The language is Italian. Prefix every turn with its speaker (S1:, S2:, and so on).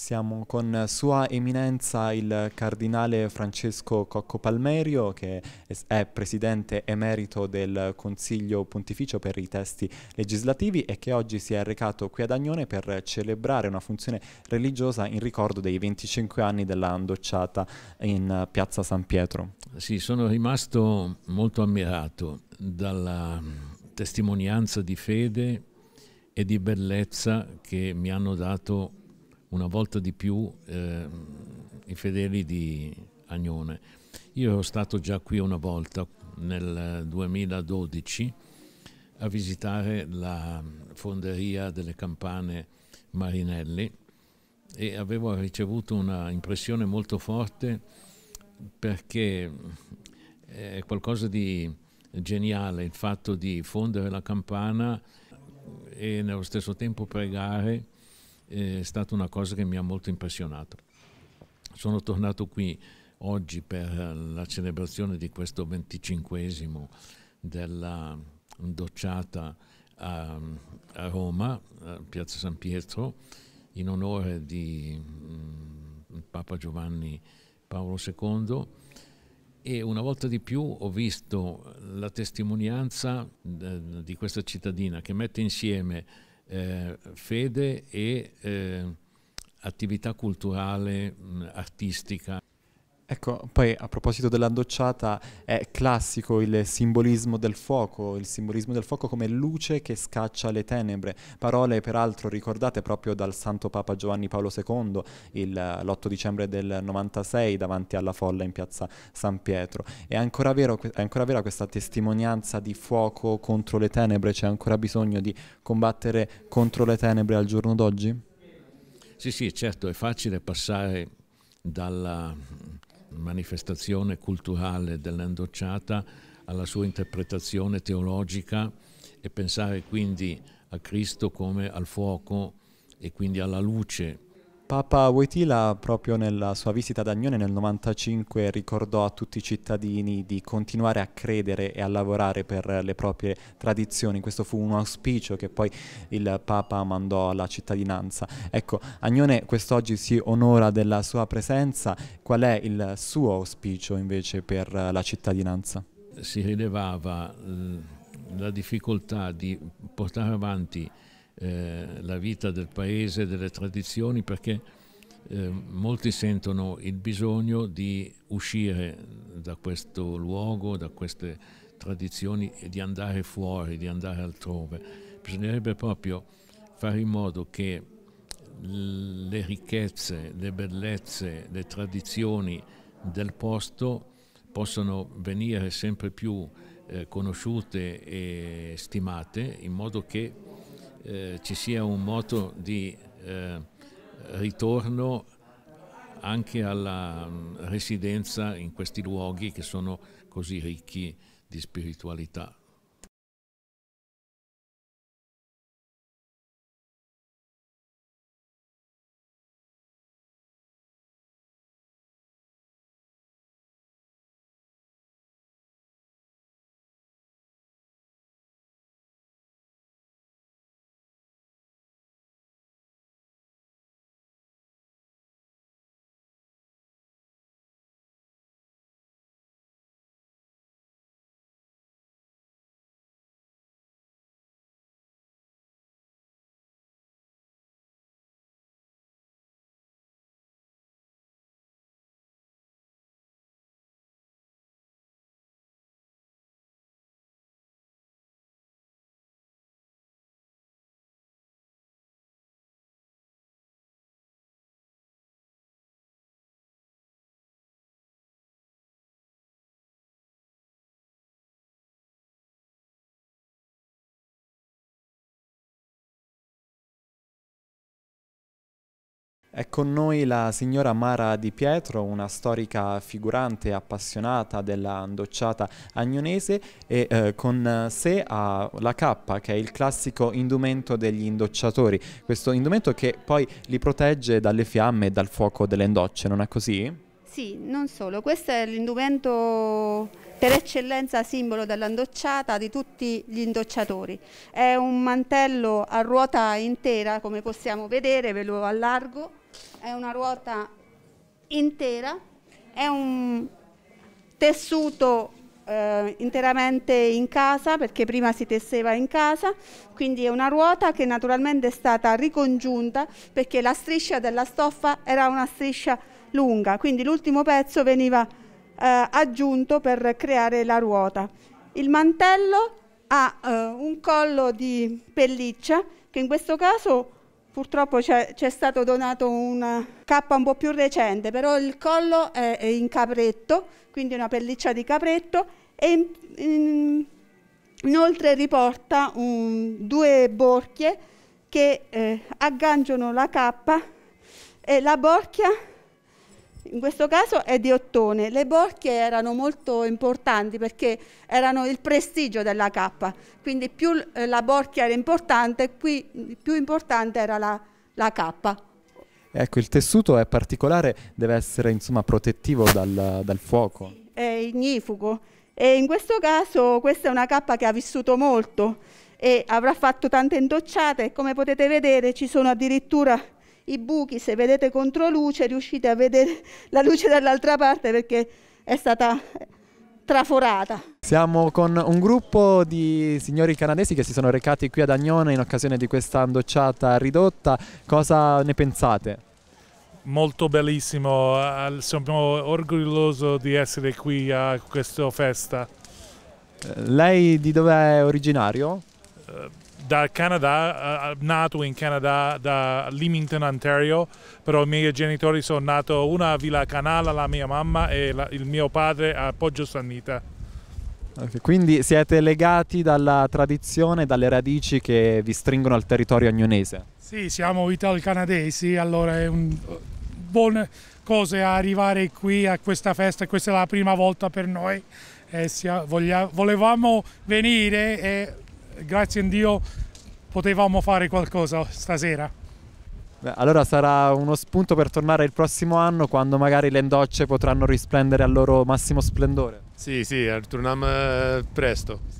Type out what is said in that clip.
S1: Siamo con Sua Eminenza il Cardinale
S2: Francesco Cocco Palmerio, che è Presidente emerito del Consiglio Pontificio per i testi legislativi e che oggi si è recato qui ad Agnone per celebrare una funzione religiosa in ricordo dei 25 anni della andocciata in Piazza San Pietro.
S3: Sì, sono rimasto molto ammirato dalla testimonianza di fede e di bellezza che mi hanno dato una volta di più eh, i fedeli di Agnone. Io ero stato già qui una volta nel 2012 a visitare la fonderia delle campane Marinelli e avevo ricevuto una impressione molto forte perché eh, è qualcosa di geniale il fatto di fondere la campana e nello stesso tempo pregare è stata una cosa che mi ha molto impressionato. Sono tornato qui oggi per la celebrazione di questo venticinquesimo della docciata a, a, Roma, a Piazza San Pietro, in onore di mh, mm, Papa Giovanni Paolo II e una volta di più ho visto la testimonianza eh, di questa cittadina che mette insieme eh, fede e eh, attività culturale, mh, artistica
S2: Ecco, poi a proposito della docciata, è classico il simbolismo del fuoco, il simbolismo del fuoco come luce che scaccia le tenebre, parole peraltro ricordate proprio dal Santo Papa Giovanni Paolo II il, eh, l'8 dicembre del 96 davanti alla folla in piazza San Pietro. È ancora, vero, è ancora vera questa testimonianza di fuoco contro le tenebre? C'è ancora bisogno di combattere contro le tenebre al giorno d'oggi?
S3: Sì, sì, certo, è facile passare dalla manifestazione culturale dell'endocciata alla sua interpretazione teologica e pensare quindi a Cristo come al fuoco
S2: e quindi alla luce Papa Wojtyla proprio nella sua visita ad Agnone nel 1995 ricordò a tutti i cittadini di continuare a credere e a lavorare per le proprie tradizioni, questo fu un auspicio che poi il Papa mandò alla cittadinanza. Ecco, Agnone quest'oggi si onora della sua presenza, qual è il suo auspicio invece per la cittadinanza? Si rilevava
S3: mm, la difficoltà di portare avanti eh, la vita del paese, delle tradizioni, perché eh, molti sentono il bisogno di uscire da questo luogo, da queste tradizioni e di andare fuori, di andare altrove. Bisognerebbe proprio fare in modo che le ricchezze, le bellezze, le tradizioni del posto possano venire sempre più eh, conosciute e stimate in modo che eh, ci sia un moto di eh, ritorno anche alla mm,
S1: residenza in questi luoghi che sono così ricchi di spiritualità. È con noi la signora Mara Di Pietro, una storica
S2: figurante e appassionata della docciata agnonese e eh, con sé ha la cappa che è il classico indumento degli indocciatori, questo indumento che poi li protegge dalle fiamme e dal fuoco delle endocce, non è così?
S1: Sì, non solo, questo è l'indumento per eccellenza simbolo dell'andocciata di tutti gli indocciatori. È un mantello a ruota intera, come possiamo vedere, ve lo allargo, è una ruota intera, è un tessuto eh, interamente in casa perché prima si tesseva in casa, quindi è una ruota che naturalmente è stata ricongiunta perché la striscia della stoffa era una striscia lunga, quindi l'ultimo pezzo veniva eh, aggiunto per creare la ruota. Il mantello ha eh, un collo di pelliccia che in questo caso Purtroppo ci è stato donato una cappa un po' più recente, però il collo è, è in capretto, quindi una pelliccia di capretto e in, in, inoltre riporta un, due borchie che eh, agganciano la cappa e la borchia in questo caso è di ottone. Le borchie erano molto importanti perché erano il prestigio della cappa, quindi più eh, la borchia era importante, qui più importante era la, la cappa.
S2: Ecco, il tessuto è particolare, deve essere insomma protettivo dal, dal fuoco.
S1: È ignifugo e in questo caso questa è una cappa che ha vissuto molto e avrà fatto tante intocciate e come potete vedere ci sono addirittura i buchi, se vedete controluce, riuscite a vedere la luce dall'altra parte perché è stata traforata.
S2: Siamo con un gruppo di signori canadesi che si sono recati qui ad Agnone in occasione di questa andocciata ridotta. Cosa ne pensate?
S3: Molto bellissimo, sono orgoglioso di essere qui a questa festa.
S2: Eh, lei di dove è originario?
S3: Uh, dal Canada, eh, eh, nato in Canada da Leamington, Ontario, però i miei genitori sono nati una a Villa Canala, la mia mamma e la, il mio padre a Poggio Sannita.
S2: Okay, quindi siete legati dalla tradizione, dalle radici che vi stringono al territorio agnonese?
S3: Sì, siamo italo-canadesi, allora è un buona cosa arrivare qui a questa festa, questa è la prima volta per noi. Eh, sia, voglia, volevamo venire e grazie a Dio potevamo fare qualcosa stasera.
S2: Beh, allora sarà uno spunto per tornare il prossimo anno quando magari le endocce potranno risplendere al loro massimo splendore.
S3: Sì, sì, torniamo eh, presto.